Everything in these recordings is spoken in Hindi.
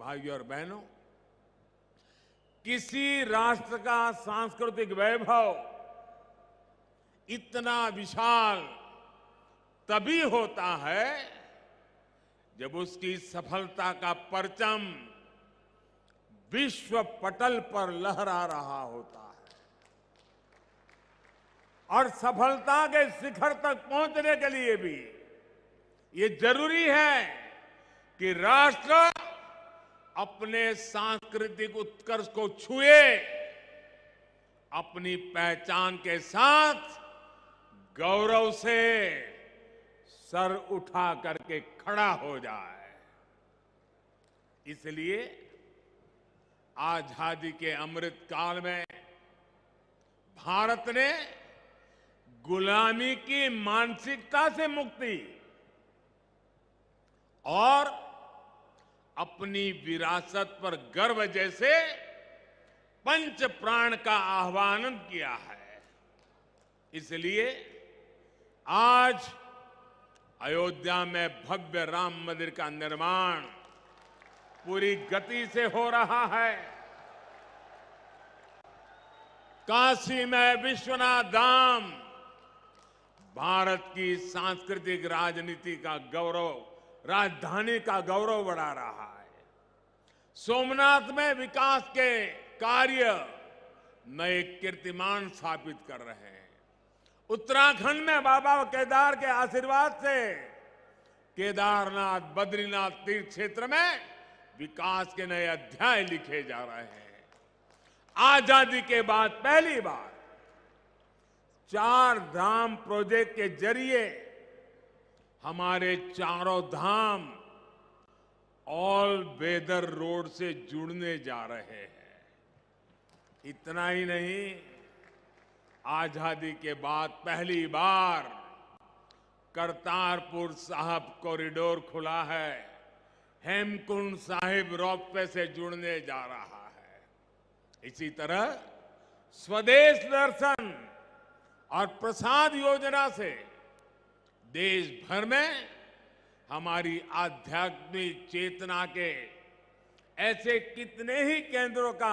भाइयों और बहनों किसी राष्ट्र का सांस्कृतिक वैभव इतना विशाल तभी होता है जब उसकी सफलता का परचम विश्व पटल पर लहरा रहा होता है और सफलता के शिखर तक पहुंचने के लिए भी ये जरूरी है कि राष्ट्र अपने सांस्कृतिक उत्कर्ष को छुए अपनी पहचान के साथ गौरव से सर उठा करके खड़ा हो जाए इसलिए आजादी के अमृत काल में भारत ने गुलामी की मानसिकता से मुक्ति और अपनी विरासत पर गर्व जैसे पंच प्राण का आह्वान किया है इसलिए आज अयोध्या में भव्य राम मंदिर का निर्माण पूरी गति से हो रहा है काशी में विश्वनाथ धाम भारत की सांस्कृतिक राजनीति का गौरव राजधानी का गौरव बढ़ा रहा है सोमनाथ में विकास के कार्य नए कीर्तिमान स्थापित कर रहे हैं उत्तराखंड में बाबा केदार के आशीर्वाद से केदारनाथ बद्रीनाथ तीर्थ क्षेत्र में विकास के नए अध्याय लिखे जा रहे हैं आजादी के बाद पहली बार चार धाम प्रोजेक्ट के जरिए हमारे चारों धाम ऑल वेदर रोड से जुड़ने जा रहे हैं इतना ही नहीं आजादी के बाद पहली बार करतारपुर साहब कॉरिडोर खुला है हेमकुंड साहिब रोपवे से जुड़ने जा रहा है इसी तरह स्वदेश दर्शन और प्रसाद योजना से देश भर में हमारी आध्यात्मिक चेतना के ऐसे कितने ही केंद्रों का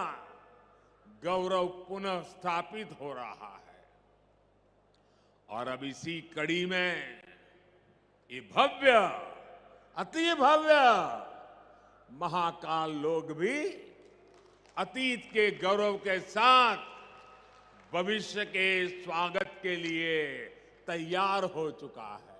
गौरव पुनः स्थापित हो रहा है और अब इसी कड़ी में ये भव्य अति भव्य महाकाल लोग भी अतीत के गौरव के साथ भविष्य के स्वागत के लिए तैयार हो चुका है